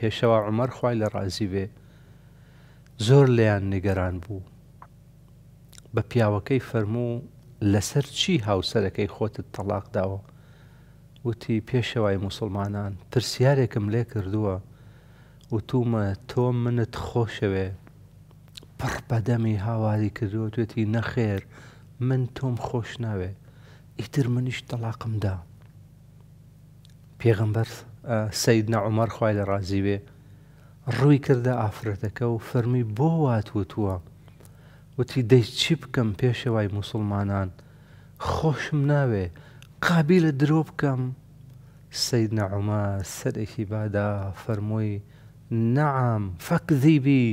پێشەوە عمەر خی لە ڕازی بێ زۆر لەیان نیگەران بوو بە پیاوەکەی فەرموو لەسەر چی هاوسەرەکەی خۆتت تەلاق داوە وتی پێشەوەی مسلمانان ترسیارێکم لێ کردووە وتومە تۆ منت خۆشەوێ پڕ بەدەمی هاواری کردووە توێتی نەخێر من تۆم خۆش ناوێ ئیتر منیش تەلاقمدا پێغمبەر سید نەعمەر خی لە ڕازی بێ ڕووی کردە ئافرەتەکە و فەرمی بۆ واتوتووە وتی دەی چی بکەم پێشەوای مسلمانان خۆشم ناوێ قابی لە درۆ بکەم سید نەعمە سەرێکی بادا فەرمۆی نەعام فەکزیبی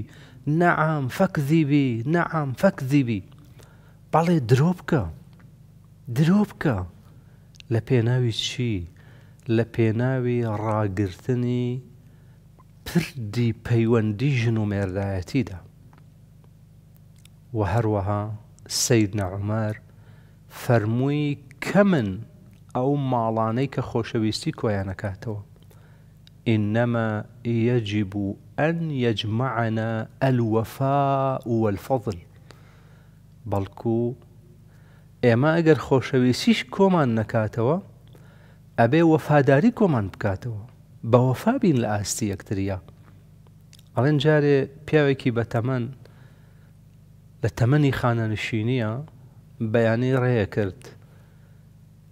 نەعام فەکزیبی نەعام فەکزیبی بەڵێ درۆ بکە درۆ بکە لە پێناوی چی؟ لە پێناوی ڕاگررتنی پردی پەیوەندی ژن و مێردایەتیدا و هەروەها سید نەعمەر فەرمووی کە من ئەو ماڵانەی کە خۆشەویستی کۆیانەکاتەوە إنما يجب أن يجمعنا الوفاء والفضل بلكو إما ئەگەر خۆشەویستیش کۆمان نەکاتەوە ئەبێ وەفاداری کۆمان بکاتەوە بە وەفابین لە ئاستی یەکتریا ئەڵێن جارێ پیاوێکی بە تەمەەن لە تەمەنی خانەنشینیە بەیانەی ڕێیە کرد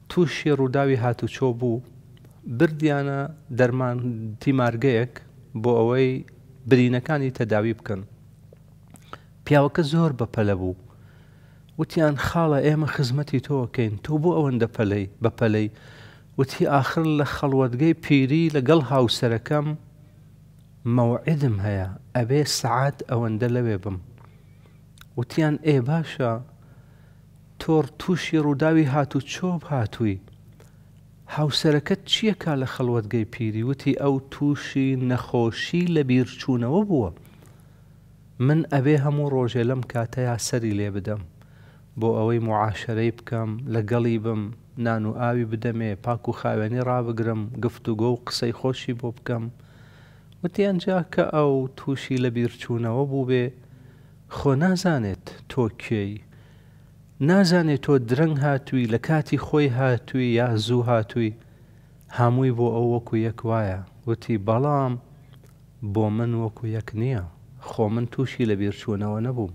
تووشی ڕووداوی هاتوچۆ بوو بردیانە دەرمان تیمارگەیەک بۆ ئەوەی برینەکانی تەداوی بکەن پیاوەکە زۆر بەپەلە بوو وتیان خاڵە ئێمە خزمەتی تۆکەین تۆ بۆ ئەوەندە پەلەی بەپەلەی وتی آخر لە خەڵوەتگەی پیری لەگەڵ هاوسەرەکەم مەوعدم هەیە ئەبێ سعات ئەوەندە لەوێ بم وتیان ئێ باشە تۆر تووشی ڕووداوی هاتو چۆب هاتووی هاوسەرەکەت چییەکە لە خەڵوەتگەی پیری وتی ئەو تووشی نەخۆشی لە بیرچوونەوە بووە من ئەبێ هەموو ڕۆژێ لەم کاتەیا سەری لێ بدەم بۆ ئەوەی معاشرەی بکەم لەگەڵی بم نان و ئاوی بدەمێ پاک و خاوێنی ڕابگرم گفت و گۆ و قسەی خۆشی بۆ بکەم وتیانجا کە ئەو تووشی لە بیرچوونەوە بوو بێ خۆ نازانێت تۆ کێی نازانێت تۆ درەنگ هاتووی لە کاتی خۆی هاتووی یا زوو هاتووی هەمووی بۆ ئەو وەکو یەک وایە وتی بەڵام بۆ من وەکو یەک نییە خۆ من تووشی لە بیرچوونەوە نەبووم.